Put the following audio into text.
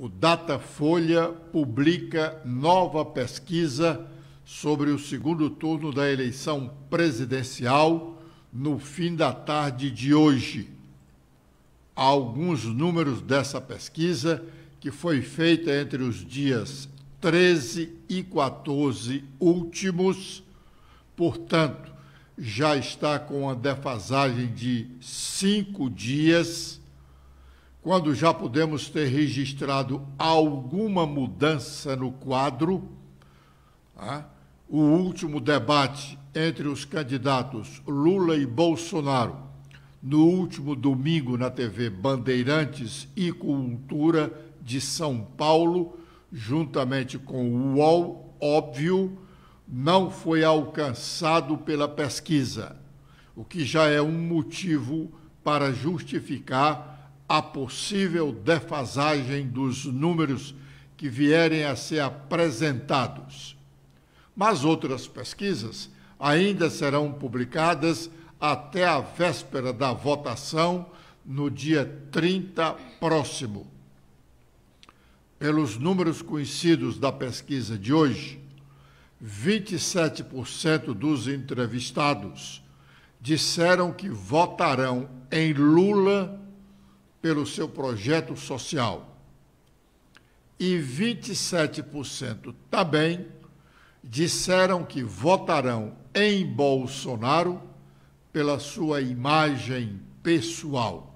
o Datafolha publica nova pesquisa sobre o segundo turno da eleição presidencial no fim da tarde de hoje. Há alguns números dessa pesquisa que foi feita entre os dias 13 e 14 últimos, portanto, já está com a defasagem de cinco dias quando já podemos ter registrado alguma mudança no quadro, ah, o último debate entre os candidatos Lula e Bolsonaro, no último domingo na TV Bandeirantes e Cultura de São Paulo, juntamente com o UOL, óbvio, não foi alcançado pela pesquisa, o que já é um motivo para justificar a possível defasagem dos números que vierem a ser apresentados. Mas outras pesquisas ainda serão publicadas até a véspera da votação, no dia 30 próximo. Pelos números conhecidos da pesquisa de hoje, 27% dos entrevistados disseram que votarão em Lula pelo seu projeto social. E 27% também tá disseram que votarão em Bolsonaro pela sua imagem pessoal.